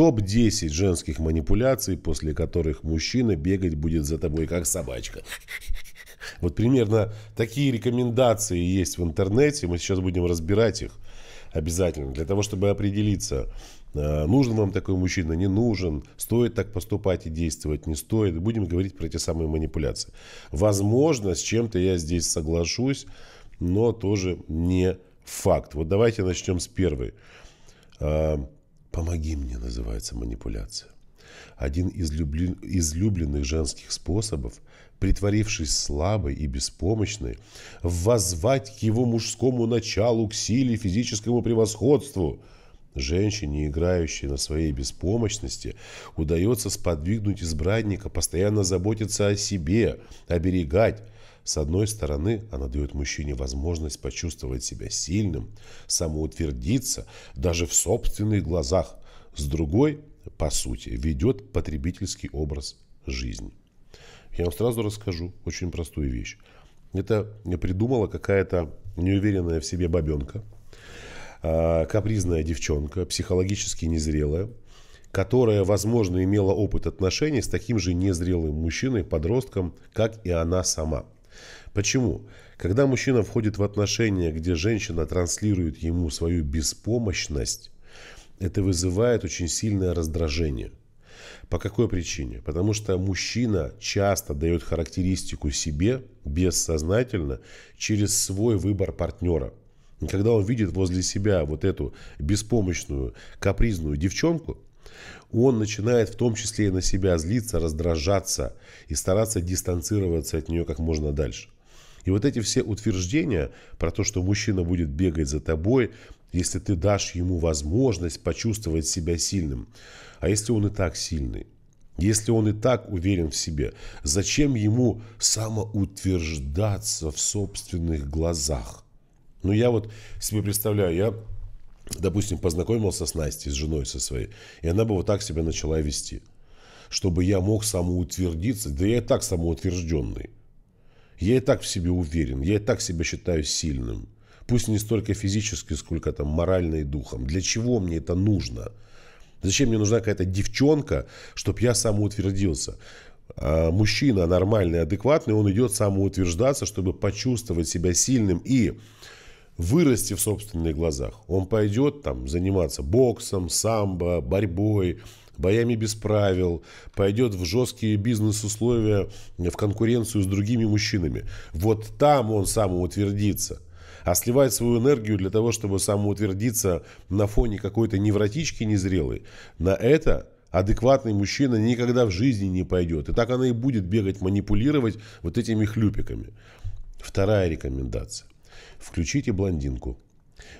Топ-10 женских манипуляций, после которых мужчина бегать будет за тобой как собачка. Вот примерно такие рекомендации есть в интернете. Мы сейчас будем разбирать их обязательно для того, чтобы определиться, э, нужен вам такой мужчина, не нужен, стоит так поступать и действовать, не стоит. Будем говорить про эти самые манипуляции. Возможно, с чем-то я здесь соглашусь, но тоже не факт. Вот давайте начнем с первой. Э, «Помоги мне» называется манипуляция. Один из люблю... излюбленных женских способов, притворившись слабой и беспомощной, воззвать к его мужскому началу, к силе, физическому превосходству. Женщине, играющей на своей беспомощности, удается сподвигнуть избранника, постоянно заботиться о себе, оберегать, с одной стороны, она дает мужчине возможность почувствовать себя сильным, самоутвердиться даже в собственных глазах. С другой, по сути, ведет потребительский образ жизни. Я вам сразу расскажу очень простую вещь. Это придумала какая-то неуверенная в себе бабенка, а, капризная девчонка, психологически незрелая, которая, возможно, имела опыт отношений с таким же незрелым мужчиной, подростком, как и она сама – Почему? Когда мужчина входит в отношения, где женщина транслирует ему свою беспомощность, это вызывает очень сильное раздражение. По какой причине? Потому что мужчина часто дает характеристику себе бессознательно через свой выбор партнера. И когда он видит возле себя вот эту беспомощную, капризную девчонку, он начинает в том числе и на себя злиться, раздражаться и стараться дистанцироваться от нее как можно дальше. И вот эти все утверждения про то, что мужчина будет бегать за тобой, если ты дашь ему возможность почувствовать себя сильным. А если он и так сильный? Если он и так уверен в себе, зачем ему самоутверждаться в собственных глазах? Ну, я вот себе представляю, я допустим, познакомился с Настей, с женой со своей, и она бы вот так себя начала вести, чтобы я мог самоутвердиться, да я и так самоутвержденный. Я и так в себе уверен, я и так себя считаю сильным. Пусть не столько физически, сколько там морально и духом. Для чего мне это нужно? Зачем мне нужна какая-то девчонка, чтобы я самоутвердился? А мужчина нормальный, адекватный, он идет самоутверждаться, чтобы почувствовать себя сильным и вырасти в собственных глазах. Он пойдет там заниматься боксом, самбо, борьбой, боями без правил, пойдет в жесткие бизнес-условия, в конкуренцию с другими мужчинами. Вот там он самоутвердится. А сливать свою энергию для того, чтобы самоутвердиться на фоне какой-то невротички незрелой, на это адекватный мужчина никогда в жизни не пойдет. И так она и будет бегать, манипулировать вот этими хлюпиками. Вторая рекомендация. Включите блондинку.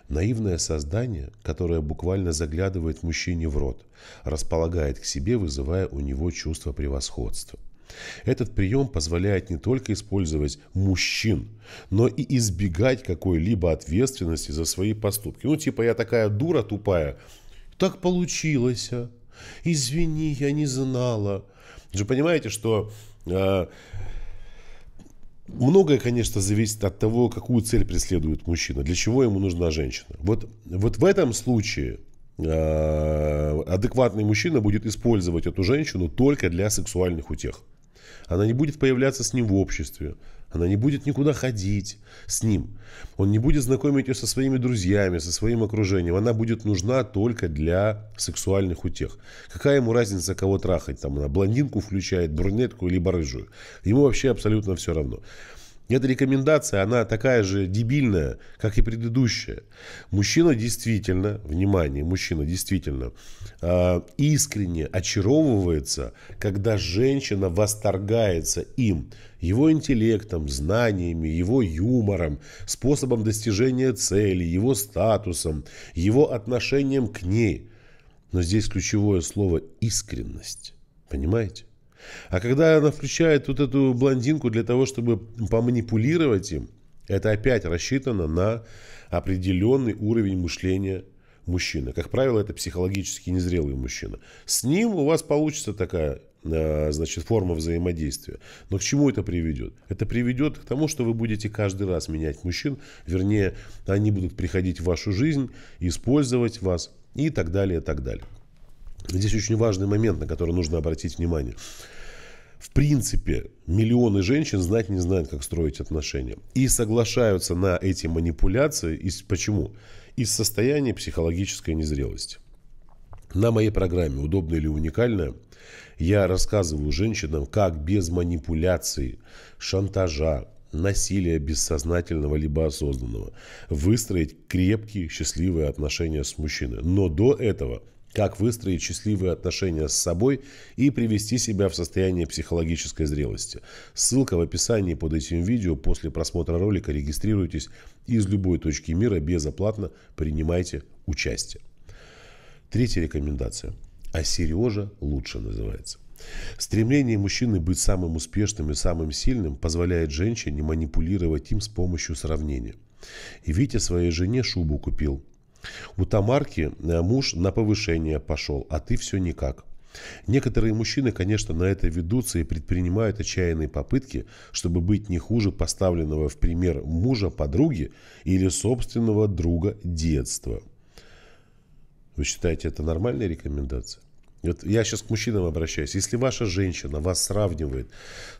Наивное создание, которое буквально заглядывает мужчине в рот, располагает к себе, вызывая у него чувство превосходства. Этот прием позволяет не только использовать мужчин, но и избегать какой-либо ответственности за свои поступки. Ну, типа, я такая дура тупая. Так получилось. А? Извини, я не знала. Вы же понимаете, что э, Многое, конечно, зависит от того, какую цель преследует мужчина, для чего ему нужна женщина. Вот, вот в этом случае э, адекватный мужчина будет использовать эту женщину только для сексуальных утех. Она не будет появляться с ним в обществе. Она не будет никуда ходить с ним. Он не будет знакомить ее со своими друзьями, со своим окружением. Она будет нужна только для сексуальных утех. Какая ему разница, кого трахать? Там она блондинку включает, брюнетку или рыжую. Ему вообще абсолютно все равно. Эта рекомендация, она такая же дебильная, как и предыдущая. Мужчина действительно, внимание, мужчина действительно э, искренне очаровывается, когда женщина восторгается им, его интеллектом, знаниями, его юмором, способом достижения цели, его статусом, его отношением к ней. Но здесь ключевое слово «искренность». Понимаете? А когда она включает вот эту блондинку для того, чтобы поманипулировать им, это опять рассчитано на определенный уровень мышления мужчины. Как правило, это психологически незрелый мужчина. С ним у вас получится такая э, значит, форма взаимодействия. Но к чему это приведет? Это приведет к тому, что вы будете каждый раз менять мужчин, вернее, они будут приходить в вашу жизнь, использовать вас и так далее, и так далее. Здесь очень важный момент, на который нужно обратить внимание. В принципе, миллионы женщин знать не знают, как строить отношения. И соглашаются на эти манипуляции. Из, почему? Из состояния психологической незрелости. На моей программе «Удобно или уникальное» я рассказываю женщинам, как без манипуляции, шантажа, насилия бессознательного либо осознанного выстроить крепкие счастливые отношения с мужчиной. Но до этого – как выстроить счастливые отношения с собой и привести себя в состояние психологической зрелости. Ссылка в описании под этим видео. После просмотра ролика регистрируйтесь из любой точки мира безоплатно принимайте участие. Третья рекомендация. А Сережа лучше называется. Стремление мужчины быть самым успешным и самым сильным позволяет женщине манипулировать им с помощью сравнения. И Витя своей жене шубу купил, у Тамарки э, муж на повышение пошел, а ты все никак. Некоторые мужчины, конечно, на это ведутся и предпринимают отчаянные попытки, чтобы быть не хуже поставленного в пример мужа подруги или собственного друга детства. Вы считаете, это нормальная рекомендация? Вот я сейчас к мужчинам обращаюсь. Если ваша женщина вас сравнивает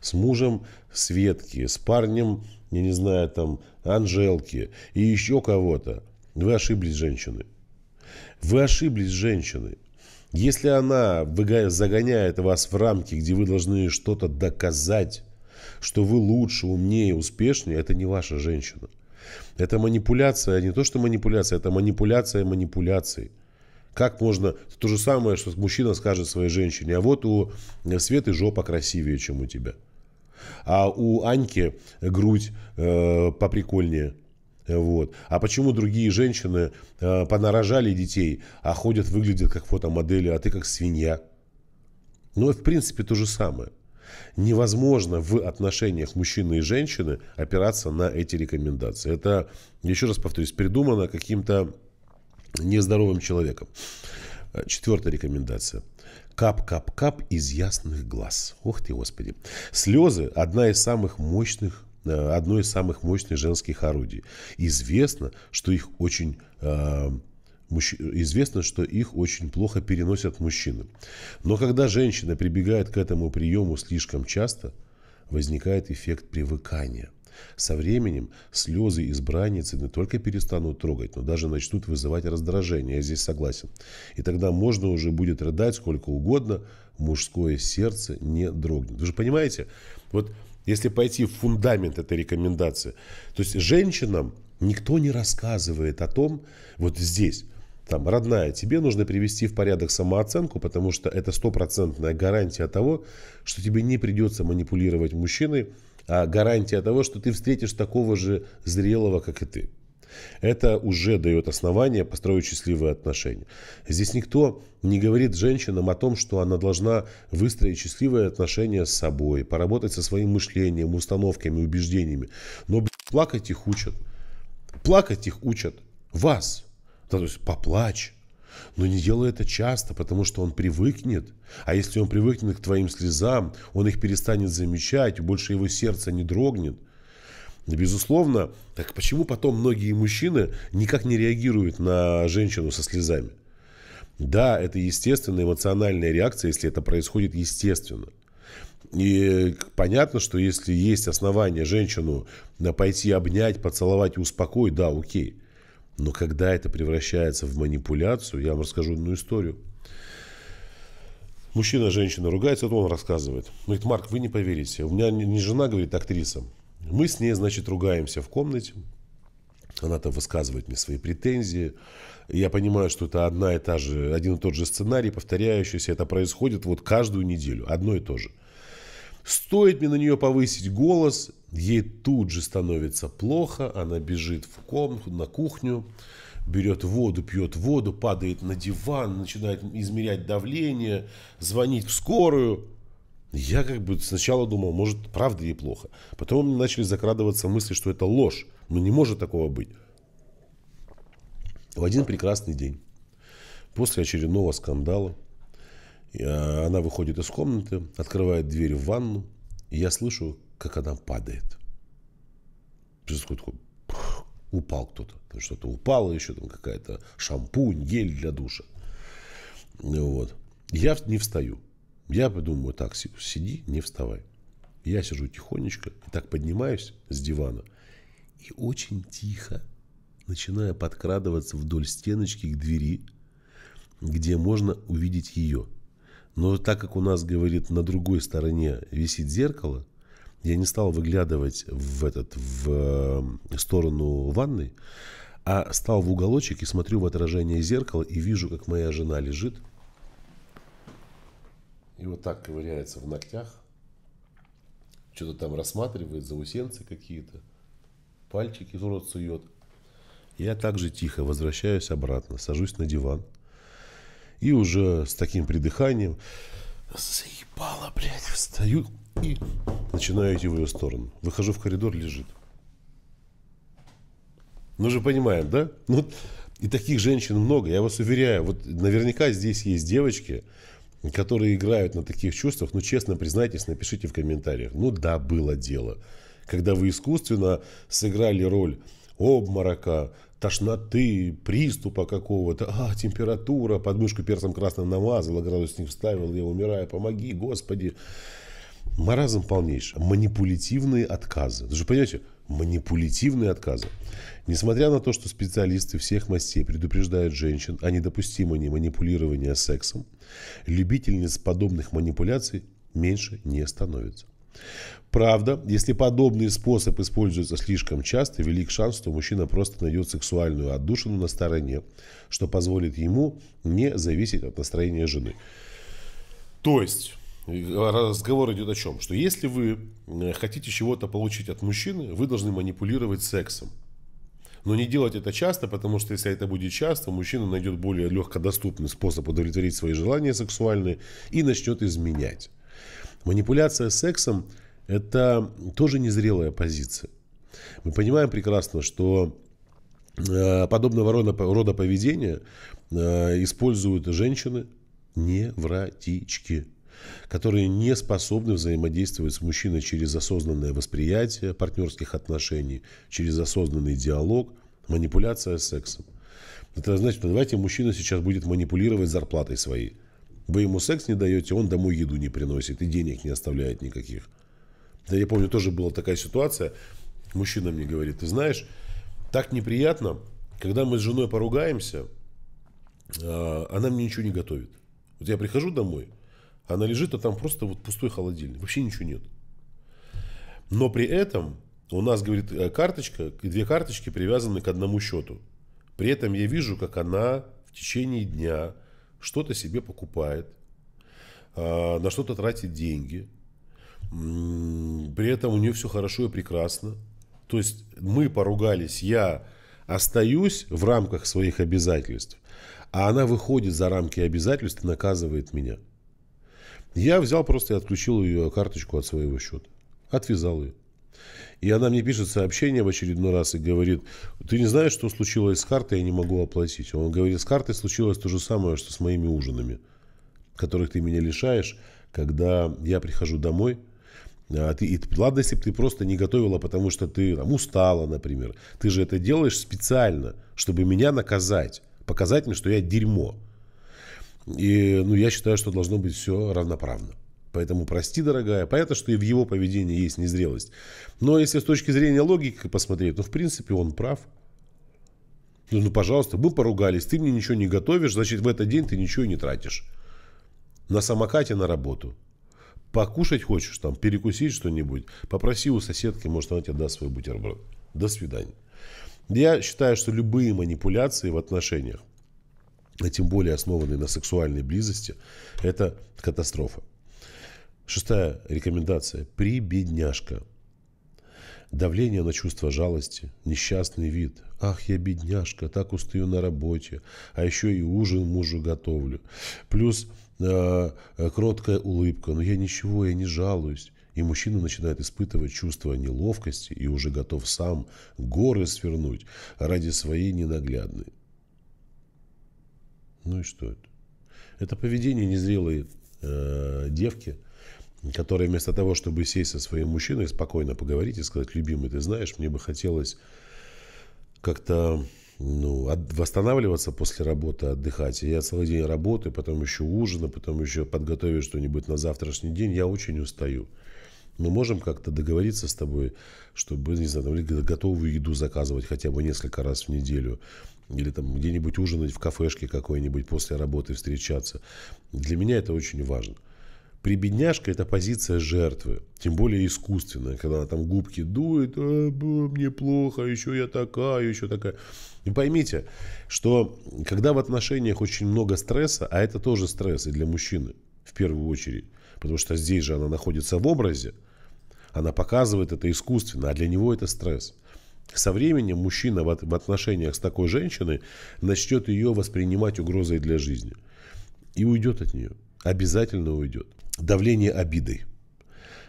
с мужем Светки, с парнем, я не знаю, там, Анжелки и еще кого-то, вы ошиблись, женщины. Вы ошиблись, женщины. Если она загоняет вас в рамки, где вы должны что-то доказать, что вы лучше, умнее, успешнее, это не ваша женщина. Это манипуляция, не то что манипуляция, это манипуляция манипуляцией. Как можно... То же самое, что мужчина скажет своей женщине, а вот у Светы жопа красивее, чем у тебя. А у Аньки грудь э, поприкольнее. Вот. А почему другие женщины э, понарожали детей, а ходят, выглядят как фотомодели, а ты как свинья? Ну, в принципе, то же самое. Невозможно в отношениях мужчины и женщины опираться на эти рекомендации. Это, еще раз повторюсь, придумано каким-то нездоровым человеком. Э, четвертая рекомендация. Кап-кап-кап из ясных глаз. Ох ты, Господи. Слезы – одна из самых мощных Э, одно из самых мощных женских орудий. Известно, что их очень э, известно, что их очень плохо переносят мужчины. Но когда женщина прибегает к этому приему слишком часто, возникает эффект привыкания. Со временем слезы избранницы не только перестанут трогать, но даже начнут вызывать раздражение, я здесь согласен. И тогда можно уже будет рыдать сколько угодно, мужское сердце не дрогнет. Вы же понимаете, вот если пойти в фундамент этой рекомендации. То есть женщинам никто не рассказывает о том, вот здесь, там, родная, тебе нужно привести в порядок самооценку, потому что это стопроцентная гарантия того, что тебе не придется манипулировать мужчиной, а гарантия того, что ты встретишь такого же зрелого, как и ты. Это уже дает основание построить счастливые отношения. Здесь никто не говорит женщинам о том, что она должна выстроить счастливые отношения с собой, поработать со своим мышлением, установками, убеждениями. Но плакать их учат. Плакать их учат. Вас. то есть поплачь. Но не делай это часто, потому что он привыкнет. А если он привыкнет к твоим слезам, он их перестанет замечать, больше его сердце не дрогнет – безусловно, так почему потом многие мужчины никак не реагируют на женщину со слезами? Да, это естественная эмоциональная реакция, если это происходит естественно. И э, понятно, что если есть основания женщину э, пойти обнять, поцеловать и успокоить, да, окей. Но когда это превращается в манипуляцию, я вам расскажу одну историю. Мужчина, женщина ругается, это он рассказывает. говорит, Марк, вы не поверите. У меня не жена, говорит, актриса. Мы с ней, значит, ругаемся в комнате. Она там высказывает мне свои претензии. Я понимаю, что это одна и та же, один и тот же сценарий, повторяющийся. Это происходит вот каждую неделю. Одно и то же. Стоит мне на нее повысить голос, ей тут же становится плохо. Она бежит в комнату, на кухню, берет воду, пьет воду, падает на диван, начинает измерять давление, звонить в скорую. Я как бы сначала думал, может, правда ей плохо. Потом мне начали закрадываться мысли, что это ложь. Ну не может такого быть. В один прекрасный день, после очередного скандала, э, она выходит из комнаты, открывает дверь в ванну, и я слышу, как она падает. Происходит такой, упал кто-то. Что-то упало, еще там какая-то шампунь, гель для душа. Вот. Я не встаю. Я подумаю так, сиди, не вставай. Я сижу тихонечко и так поднимаюсь с дивана и очень тихо начинаю подкрадываться вдоль стеночки к двери, где можно увидеть ее. Но так как у нас, говорит, на другой стороне висит зеркало, я не стал выглядывать в, этот, в э, сторону ванной, а стал в уголочек и смотрю в отражение зеркала и вижу, как моя жена лежит – и вот так ковыряется в ногтях, что-то там рассматривает, заусенцы какие-то, пальчики из рот сует. Я также тихо возвращаюсь обратно, сажусь на диван. И уже с таким придыханием заебало, блядь, встаю и начинаю идти в ее сторону. Выхожу в коридор, лежит. Ну же понимаем, да? Ну, и таких женщин много, я вас уверяю. Вот наверняка здесь есть девочки, которые играют на таких чувствах, ну, честно признайтесь, напишите в комментариях. Ну, да, было дело. Когда вы искусственно сыграли роль обморока, тошноты, приступа какого-то, а, температура, подмышку перцем красным намазала, градусник вставил, я умираю, помоги, Господи. Маразм полнейший. Манипулятивные отказы. Вы же понимаете, манипулятивные отказы. Несмотря на то, что специалисты всех мастей предупреждают женщин о недопустимости манипулирования сексом, любительниц подобных манипуляций меньше не становится. Правда, если подобный способ используется слишком часто, велик шанс, что мужчина просто найдет сексуальную отдушину на стороне, что позволит ему не зависеть от настроения жены. То есть, разговор идет о чем? Что если вы э, хотите чего-то получить от мужчины, вы должны манипулировать сексом. Но не делать это часто, потому что если это будет часто, мужчина найдет более легкодоступный способ удовлетворить свои желания сексуальные и начнет изменять. Манипуляция сексом – это тоже незрелая позиция. Мы понимаем прекрасно, что э, подобного рода, рода поведения э, используют женщины невротички – которые не способны взаимодействовать с мужчиной через осознанное восприятие партнерских отношений, через осознанный диалог, манипуляция сексом. Это значит, давайте мужчина сейчас будет манипулировать зарплатой своей. Вы ему секс не даете, он домой еду не приносит и денег не оставляет никаких. Да я помню, тоже была такая ситуация. Мужчина мне говорит, ты знаешь, так неприятно, когда мы с женой поругаемся, а, она мне ничего не готовит. Вот я прихожу домой, она лежит, а там просто вот пустой холодильник. Вообще ничего нет. Но при этом у нас, говорит, э, карточка, две карточки привязаны к одному счету. При этом я вижу, как она в течение дня что-то себе покупает, а, на что-то тратит деньги. При этом у нее все хорошо и прекрасно. То есть мы поругались, я остаюсь в рамках своих обязательств, а она выходит за рамки обязательств и наказывает меня – я взял просто и отключил ее карточку от своего счета. Отвязал ее. И она мне пишет сообщение в очередной раз и говорит, ты не знаешь, что случилось с картой, я не могу оплатить. Он говорит, с картой случилось то же самое, что с моими ужинами, которых ты меня лишаешь, когда я прихожу домой, а ты, и, ладно, если бы ты просто не готовила, потому что ты там, устала, например. Ты же это делаешь специально, чтобы меня наказать. Показать мне, что я дерьмо. И ну, я считаю, что должно быть все равноправно. Поэтому прости, дорогая. Понятно, что и в его поведении есть незрелость. Но если с точки зрения логики посмотреть, ну, в принципе, он прав. Ну, ну, пожалуйста, мы поругались, ты мне ничего не готовишь, значит, в этот день ты ничего не тратишь. На самокате на работу. Покушать хочешь там, перекусить что-нибудь, попроси у соседки, может, она тебе даст свой бутерброд. До свидания. Я считаю, что любые манипуляции в отношениях, а тем более основанный на сексуальной близости, это катастрофа. Шестая рекомендация. при бедняжка Давление на чувство жалости, несчастный вид. Ах, я бедняжка, так устаю на работе, а еще и ужин мужу готовлю. Плюс э, э кроткая улыбка, но «Ну, я ничего, я не жалуюсь. И мужчина начинает испытывать чувство неловкости и уже готов сам горы свернуть ради своей ненаглядной. Ну и что это? Это поведение незрелой э, девки, которая вместо того, чтобы сесть со своим мужчиной, спокойно поговорить и сказать, любимый, ты знаешь, мне бы хотелось как-то ну, от, восстанавливаться после работы, отдыхать. Я целый день работаю, потом еще ужина, потом еще подготовить что-нибудь на завтрашний день. Я очень устаю мы можем как-то договориться с тобой, чтобы, не знаю, там, готовую еду заказывать хотя бы несколько раз в неделю, или там где-нибудь ужинать в кафешке какой-нибудь после работы встречаться. Для меня это очень важно. Прибедняшка – это позиция жертвы, тем более искусственная, когда она там губки дует, а, мне плохо, еще я такая, еще такая. И поймите, что когда в отношениях очень много стресса, а это тоже стресс и для мужчины в первую очередь, потому что здесь же она находится в образе, она показывает это искусственно, а для него это стресс. Со временем мужчина в отношениях с такой женщиной начнет ее воспринимать угрозой для жизни. И уйдет от нее. Обязательно уйдет. Давление обидой.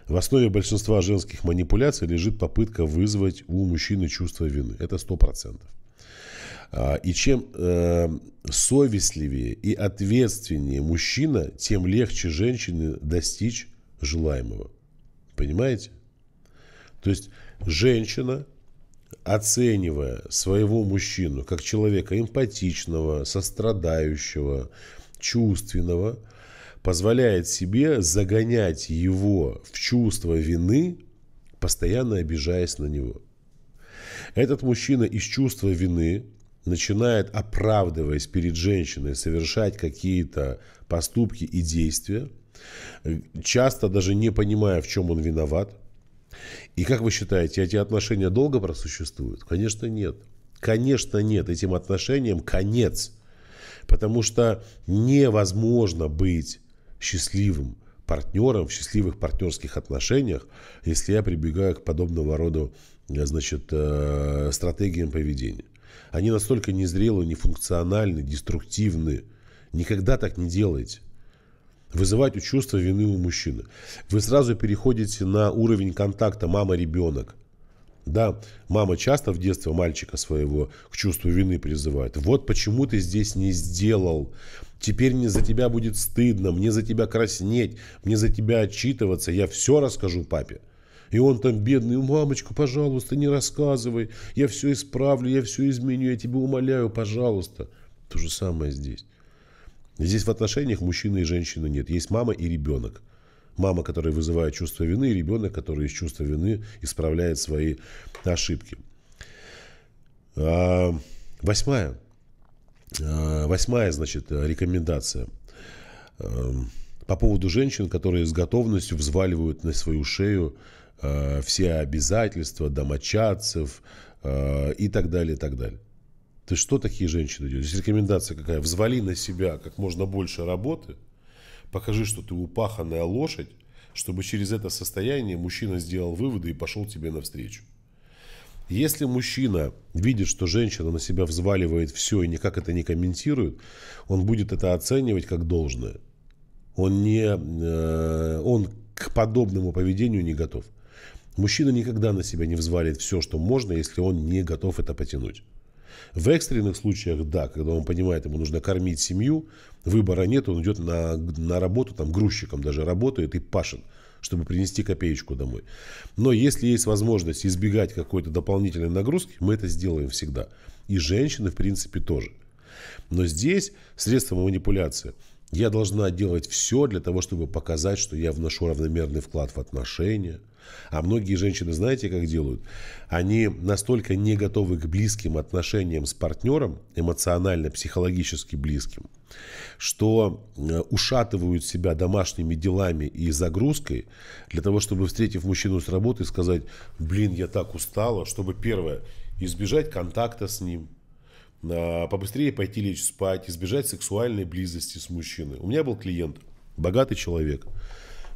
В основе большинства женских манипуляций лежит попытка вызвать у мужчины чувство вины. Это 100%. А, и чем э, совестливее и ответственнее мужчина, тем легче женщине достичь желаемого понимаете? То есть женщина, оценивая своего мужчину как человека эмпатичного, сострадающего, чувственного, позволяет себе загонять его в чувство вины, постоянно обижаясь на него. Этот мужчина из чувства вины начинает, оправдываясь перед женщиной, совершать какие-то поступки и действия – часто даже не понимая, в чем он виноват. И как вы считаете, эти отношения долго просуществуют? Конечно, нет. Конечно, нет. Этим отношениям конец. Потому что невозможно быть счастливым партнером в счастливых партнерских отношениях, если я прибегаю к подобного рода э, значит, э, стратегиям поведения. Они настолько незрелы, нефункциональны, деструктивны. Никогда так не делайте вызывать чувство вины у мужчины. Вы сразу переходите на уровень контакта мама-ребенок. Да, мама часто в детстве мальчика своего к чувству вины призывает. Вот почему ты здесь не сделал. Теперь мне за тебя будет стыдно, мне за тебя краснеть, мне за тебя отчитываться. Я все расскажу папе. И он там бедный, мамочка, пожалуйста, не рассказывай. Я все исправлю, я все изменю, я тебя умоляю, пожалуйста. То же самое здесь. Здесь в отношениях мужчины и женщины нет. Есть мама и ребенок. Мама, которая вызывает чувство вины, и ребенок, который из чувства вины исправляет свои ошибки. А, восьмая. А, восьмая, значит, рекомендация. А, по поводу женщин, которые с готовностью взваливают на свою шею а, все обязательства домочадцев а, и так далее, и так далее. То есть что такие женщины делают? Здесь рекомендация какая? Взвали на себя как можно больше работы, покажи, что ты упаханная лошадь, чтобы через это состояние мужчина сделал выводы и пошел тебе навстречу. Если мужчина видит, что женщина на себя взваливает все и никак это не комментирует, он будет это оценивать как должное. Он, не, э, он к подобному поведению не готов. Мужчина никогда на себя не взвалит все, что можно, если он не готов это потянуть. В экстренных случаях, да, когда он понимает, ему нужно кормить семью, выбора нет, он идет на, на работу, там грузчиком даже работает и пашет чтобы принести копеечку домой. Но если есть возможность избегать какой-то дополнительной нагрузки, мы это сделаем всегда. И женщины, в принципе, тоже. Но здесь средства манипуляции. Я должна делать все для того, чтобы показать, что я вношу равномерный вклад в отношения – а многие женщины, знаете, как делают? Они настолько не готовы к близким отношениям с партнером, эмоционально, психологически близким, что э, ушатывают себя домашними делами и загрузкой для того, чтобы, встретив мужчину с работы, сказать, блин, я так устала, чтобы, первое, избежать контакта с ним, а, побыстрее пойти лечь спать, избежать сексуальной близости с мужчиной. У меня был клиент, богатый человек,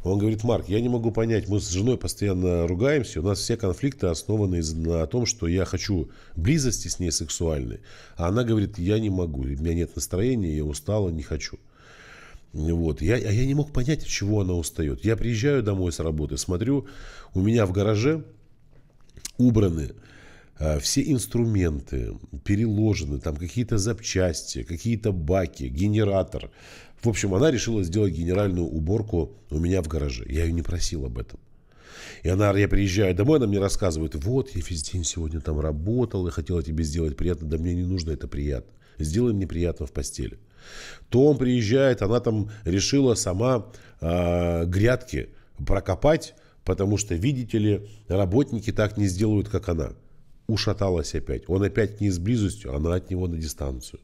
он говорит, Марк, я не могу понять, мы с женой постоянно ругаемся, у нас все конфликты основаны на том, что я хочу близости с ней сексуальной, а она говорит, я не могу, у меня нет настроения, я устала, не хочу. Вот. Я, а я не мог понять, от чего она устает. Я приезжаю домой с работы, смотрю, у меня в гараже убраны а, все инструменты, переложены, там какие-то запчасти, какие-то баки, генератор, в общем, она решила сделать генеральную уборку у меня в гараже. Я ее не просил об этом. И она, я приезжаю домой, она мне рассказывает, вот, я весь день сегодня там работал, и хотела тебе сделать приятно, да мне не нужно это приятно. Сделай мне приятно в постели. То он приезжает, она там решила сама э, грядки прокопать, потому что, видите ли, работники так не сделают, как она. Ушаталась опять. Он опять не с близостью, она от него на дистанцию.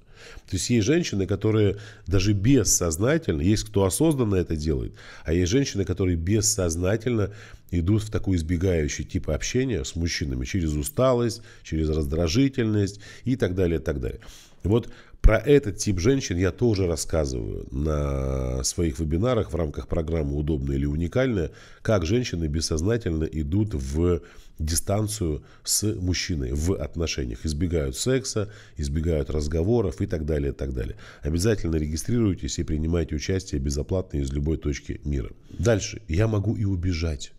То есть есть женщины, которые даже бессознательно, есть кто осознанно это делает, а есть женщины, которые бессознательно идут в такой избегающий тип общения с мужчинами через усталость, через раздражительность и так далее, и так далее. Вот про этот тип женщин я тоже рассказываю на своих вебинарах в рамках программы «Удобная или уникальная», как женщины бессознательно идут в дистанцию с мужчиной в отношениях. Избегают секса, избегают разговоров и так далее, и так далее. Обязательно регистрируйтесь и принимайте участие безоплатно из любой точки мира. Дальше. Я могу и убежать.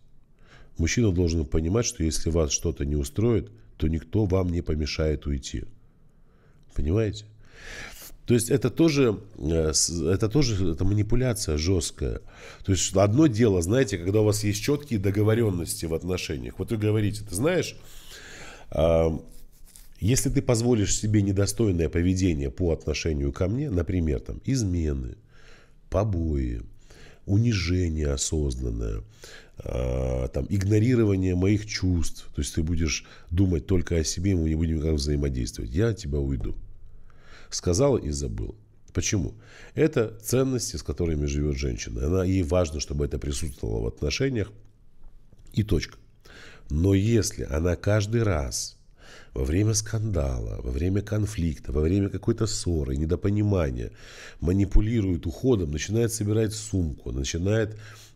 Мужчина должен понимать, что если вас что-то не устроит, то никто вам не помешает уйти. Понимаете? То есть это тоже, э, это тоже это манипуляция жесткая. То есть одно дело, знаете, когда у вас есть четкие договоренности в отношениях. Вот вы говорите, ты знаешь, если ты позволишь себе недостойное поведение по отношению ко мне, например, там измены, побои, унижение осознанное, а, там, игнорирование моих чувств, то есть ты будешь думать только о себе, мы не будем как взаимодействовать, я от тебя уйду сказал и забыл Почему? Это ценности, с которыми живет женщина. Она, ей важно, чтобы это присутствовало в отношениях. И точка. Но если она каждый раз во время скандала, во время конфликта, во время какой-то ссоры, недопонимания, манипулирует уходом, начинает собирать сумку, начинает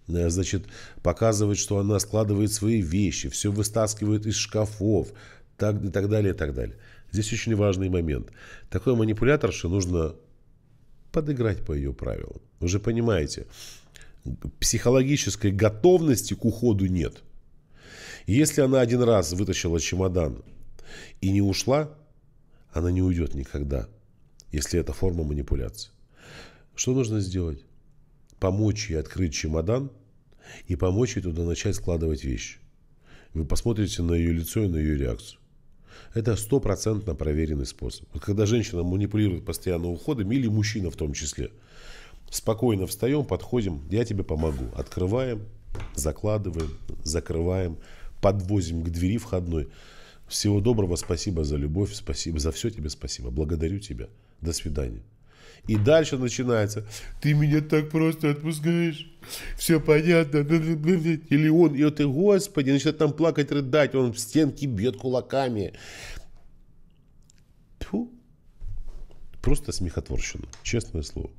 э, значит, показывать, что она складывает свои вещи, все выстаскивает из шкафов, так, и так далее, и так далее. Здесь очень важный момент. Такой манипуляторше нужно подыграть по ее правилам. Вы же понимаете, психологической готовности к уходу нет. если она один раз вытащила чемодан и не ушла, она не уйдет никогда, если это форма манипуляции. Что нужно сделать? Помочь ей открыть чемодан и помочь ей туда начать складывать вещи. Вы посмотрите на ее лицо и на ее реакцию. Это стопроцентно проверенный способ. Вот когда женщина манипулирует постоянно уходом, или мужчина в том числе, спокойно встаем, подходим, я тебе помогу. Открываем, закладываем, закрываем, подвозим к двери входной. Всего доброго, спасибо за любовь, спасибо за все тебе, спасибо. Благодарю тебя. До свидания. И дальше начинается. Ты меня так просто отпускаешь. Все понятно. Или он, и ты, господи, начинает там плакать, рыдать. Он в стенки бьет кулаками. Тьфу. Просто смехотворщина, честное слово.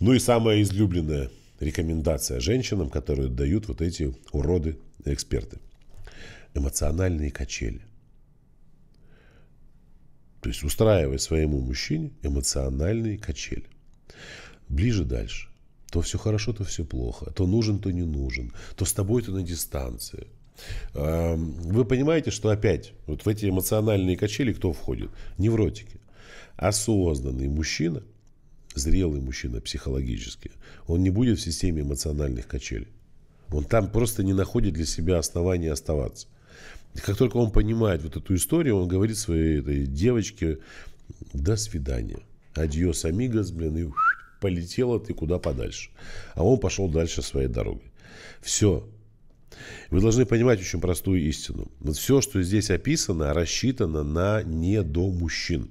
Ну и самая излюбленная рекомендация женщинам, которую дают вот эти уроды-эксперты. Эмоциональные качели – то есть устраивай своему мужчине эмоциональный качель. Ближе дальше. То все хорошо, то все плохо. То нужен, то не нужен. То с тобой, то на дистанции. Эм, вы понимаете, что опять вот в эти эмоциональные качели кто входит? Невротики. Осознанный мужчина, зрелый мужчина психологически, он не будет в системе эмоциональных качелей. Он там просто не находит для себя основания оставаться как только он понимает вот эту историю, он говорит своей этой девочке «до свидания». Адьос, амигос, блин, и полетела ты куда подальше. А он пошел дальше своей дорогой. Все. Вы должны понимать очень простую истину. Вот все, что здесь описано, рассчитано на не до мужчин.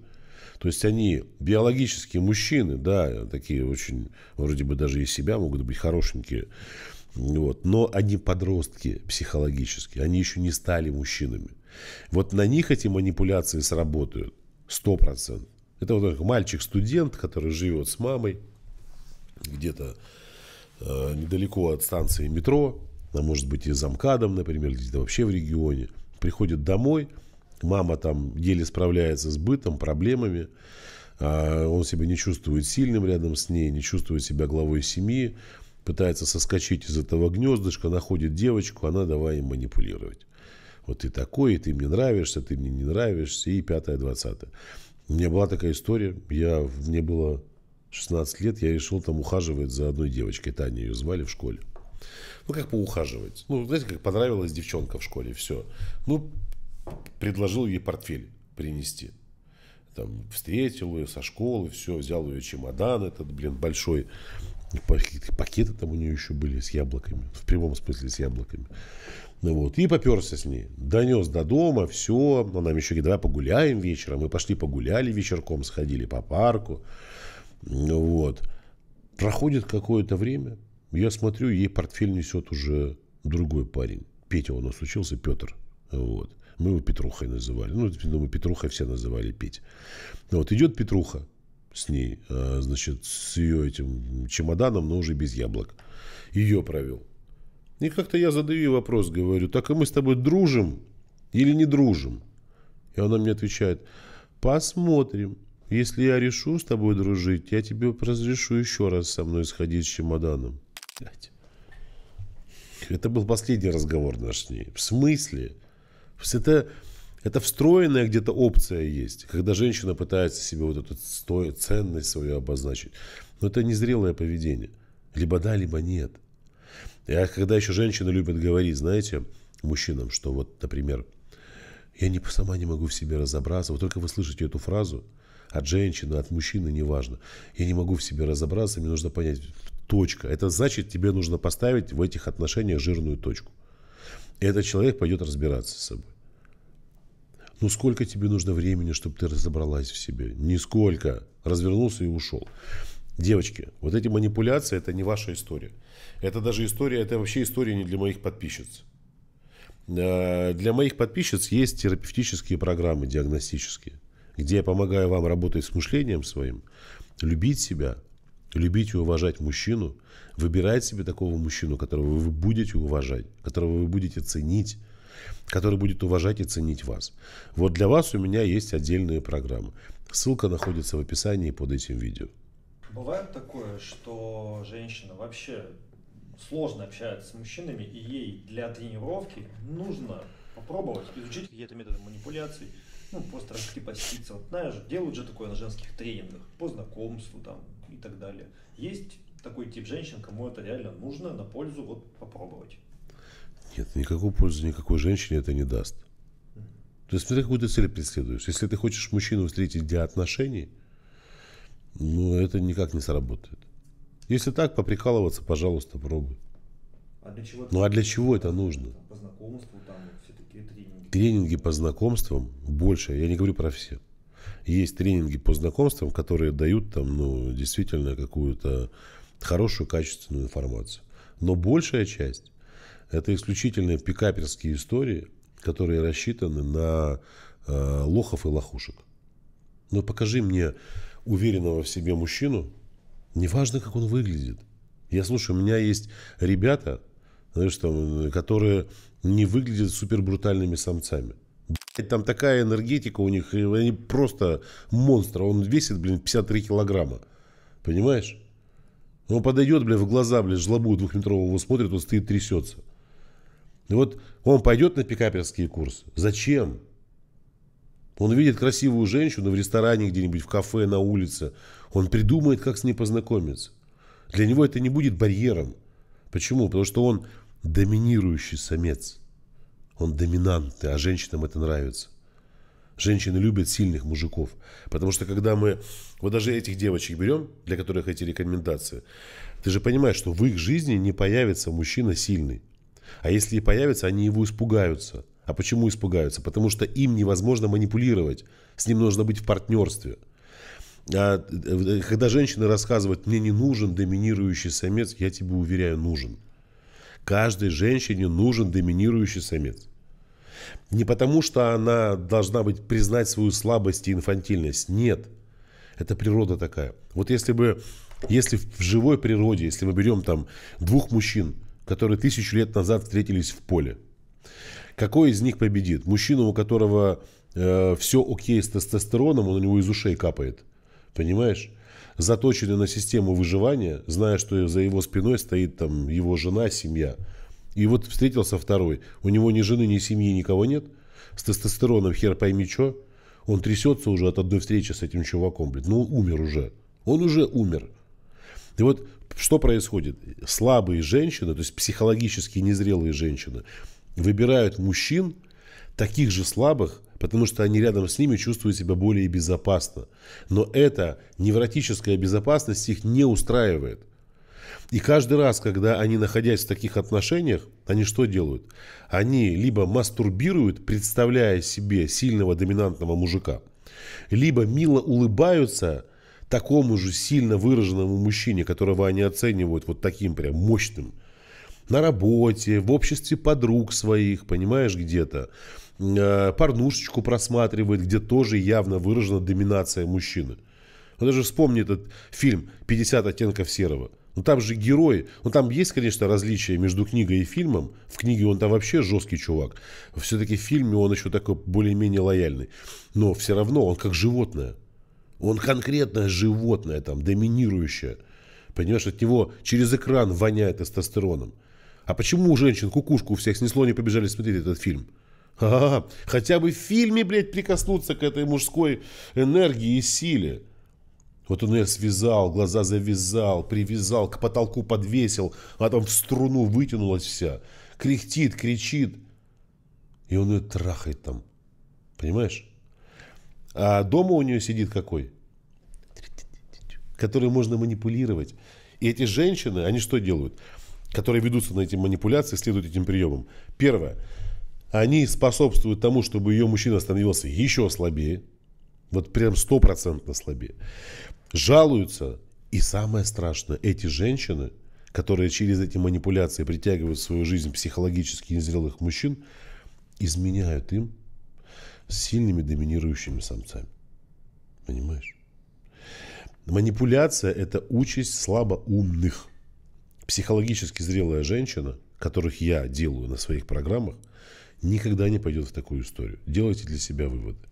То есть они биологические мужчины, да, такие очень, вроде бы даже из себя могут быть хорошенькие вот. Но они подростки психологически, они еще не стали мужчинами. Вот на них эти манипуляции сработают 100%. Это вот мальчик-студент, который живет с мамой где-то э, недалеко от станции метро, а может быть и за МКАДом, например, где-то вообще в регионе. Приходит домой, мама там еле справляется с бытом, проблемами, э, он себя не чувствует сильным рядом с ней, не чувствует себя главой семьи, пытается соскочить из этого гнездышка, находит девочку, она давай им манипулировать. Вот ты такой, ты мне нравишься, ты мне не нравишься, и пятое, двадцатое. У меня была такая история, я, мне было 16 лет, я решил там ухаживать за одной девочкой, Таня ее звали в школе. Ну, как поухаживать? Ну, знаете, как понравилась девчонка в школе, все. Ну, предложил ей портфель принести. Там, встретил ее со школы, все, взял ее чемодан этот, блин, большой, Пакеты, пакеты там у нее еще были с яблоками. В прямом смысле с яблоками. Ну вот, и поперся с ней. Донес до дома, все. Она ну, нам еще говорит, давай погуляем вечером. Мы пошли погуляли вечерком, сходили по парку. ну Вот. Проходит какое-то время. Я смотрю, ей портфель несет уже другой парень. Петя у нас учился, Петр. Вот. Мы его Петрухой называли. Ну, думаю, ну, Петруха все называли Петь. Ну вот, идет Петруха с ней, а, значит, с ее этим чемоданом, но уже без яблок. Ее провел. И как-то я задаю вопрос, говорю, так и а мы с тобой дружим или не дружим? И она мне отвечает, посмотрим. Если я решу с тобой дружить, я тебе разрешу еще раз со мной сходить с чемоданом. Это был последний разговор наш с ней. В смысле? Это это встроенная где-то опция есть, когда женщина пытается себе вот эту стоя ценность свою обозначить. Но это незрелое поведение. Либо да, либо нет. Я а когда еще женщина любит говорить, знаете, мужчинам, что вот, например, я не, сама не могу в себе разобраться. Вот только вы слышите эту фразу от женщины, от мужчины, неважно. Я не могу в себе разобраться, мне нужно понять, точка. Это значит, тебе нужно поставить в этих отношениях жирную точку. И этот человек пойдет разбираться с собой. Ну сколько тебе нужно времени, чтобы ты разобралась в себе? Нисколько. Развернулся и ушел. Девочки, вот эти манипуляции – это не ваша история. Это даже история, это вообще история не для моих подписчиц. Э, для моих подписчиц есть терапевтические программы диагностические, где я помогаю вам работать с мышлением своим, любить себя, любить и уважать мужчину, выбирать себе такого мужчину, которого вы будете уважать, которого вы будете ценить, который будет уважать и ценить вас. Вот для вас у меня есть отдельные программы. Ссылка находится в описании под этим видео. Бывает такое, что женщина вообще сложно общается с мужчинами, и ей для тренировки нужно попробовать изучить какие-то методы манипуляций, ну, просто раскрепоститься. Вот, знаешь, делают же такое на женских тренингах, по знакомству там и так далее. Есть такой тип женщин, кому это реально нужно на пользу вот попробовать. Нет, никакой пользы никакой женщине это не даст. То есть смотри, какую ты цель преследуешь. Если ты хочешь мужчину встретить для отношений, ну, это никак не сработает. Если так, поприкалываться, пожалуйста, пробуй. А для чего ну, а для чего это нужно? По знакомству там все-таки тренинги. Тренинги по знакомствам больше, я не говорю про все. Есть тренинги по знакомствам, которые дают там, ну, действительно какую-то хорошую, качественную информацию. Но большая часть это исключительно пикаперские истории, которые рассчитаны на э, лохов и лохушек. Но покажи мне уверенного в себе мужчину, неважно, как он выглядит. Я слушаю, у меня есть ребята, знаешь, там, которые не выглядят супер брутальными самцами. Блядь, там такая энергетика у них, они просто монстры. Он весит, блин, 53 килограмма. Понимаешь? Он подойдет, блядь, в глаза, блядь, жлобу двухметрового смотрит, он стоит трясется. И ну вот он пойдет на пикаперский курс. Зачем? Он видит красивую женщину в ресторане где-нибудь, в кафе, на улице. Он придумает, как с ней познакомиться. Для него это не будет барьером. Почему? Потому что он доминирующий самец. Он доминант, а женщинам это нравится. Женщины любят сильных мужиков. Потому что когда мы... Вот даже этих девочек берем, для которых эти рекомендации. Ты же понимаешь, что в их жизни не появится мужчина сильный. А если и появятся, они его испугаются. А почему испугаются? Потому что им невозможно манипулировать. С ним нужно быть в партнерстве. А, э, э, когда женщина рассказывает, мне не нужен доминирующий самец, я тебе уверяю, нужен. Каждой женщине нужен доминирующий самец. Не потому, что она должна быть признать свою слабость и инфантильность. Нет. Это природа такая. Вот если бы, если в живой природе, если мы берем там двух мужчин, которые тысячу лет назад встретились в поле. Какой из них победит? Мужчина, у которого э, все окей с тестостероном, он у него из ушей капает. Понимаешь? Заточенный на систему выживания, зная, что за его спиной стоит там его жена, семья. И вот встретился второй. У него ни жены, ни семьи, никого нет. С тестостероном хер пойми что. Он трясется уже от одной встречи с этим чуваком. Блин. Ну, умер уже. Он уже умер. И вот что происходит? Слабые женщины, то есть психологически незрелые женщины, выбирают мужчин, таких же слабых, потому что они рядом с ними чувствуют себя более безопасно. Но эта невротическая безопасность их не устраивает. И каждый раз, когда они, находясь в таких отношениях, они что делают? Они либо мастурбируют, представляя себе сильного доминантного мужика, либо мило улыбаются – такому же сильно выраженному мужчине, которого они оценивают вот таким прям мощным, на работе, в обществе подруг своих, понимаешь, где-то, э, порнушечку просматривает, где тоже явно выражена доминация мужчины. Вот даже вспомни этот фильм «50 оттенков серого». Ну там же герой, ну там есть, конечно, различия между книгой и фильмом. В книге он там вообще жесткий чувак. Все-таки в фильме он еще такой более-менее лояльный. Но все равно он как животное. Он конкретное животное там, доминирующее. Понимаешь, от него через экран воняет тестостероном. А почему у женщин кукушку у всех снесло, не побежали смотреть этот фильм? Ха-ха-ха. Хотя бы в фильме, блядь, прикоснуться к этой мужской энергии и силе. Вот он ее связал, глаза завязал, привязал, к потолку подвесил, а там в струну вытянулась вся. Кряхтит, кричит. И он ее трахает там. Понимаешь? А дома у нее сидит какой? Который можно манипулировать. И эти женщины, они что делают? Которые ведутся на эти манипуляции, следуют этим приемам. Первое. Они способствуют тому, чтобы ее мужчина становился еще слабее. Вот прям стопроцентно слабее. Жалуются. И самое страшное, эти женщины, которые через эти манипуляции притягивают в свою жизнь психологически незрелых мужчин, изменяют им с сильными доминирующими самцами. Понимаешь? Манипуляция – это участь слабоумных. Психологически зрелая женщина, которых я делаю на своих программах, никогда не пойдет в такую историю. Делайте для себя выводы.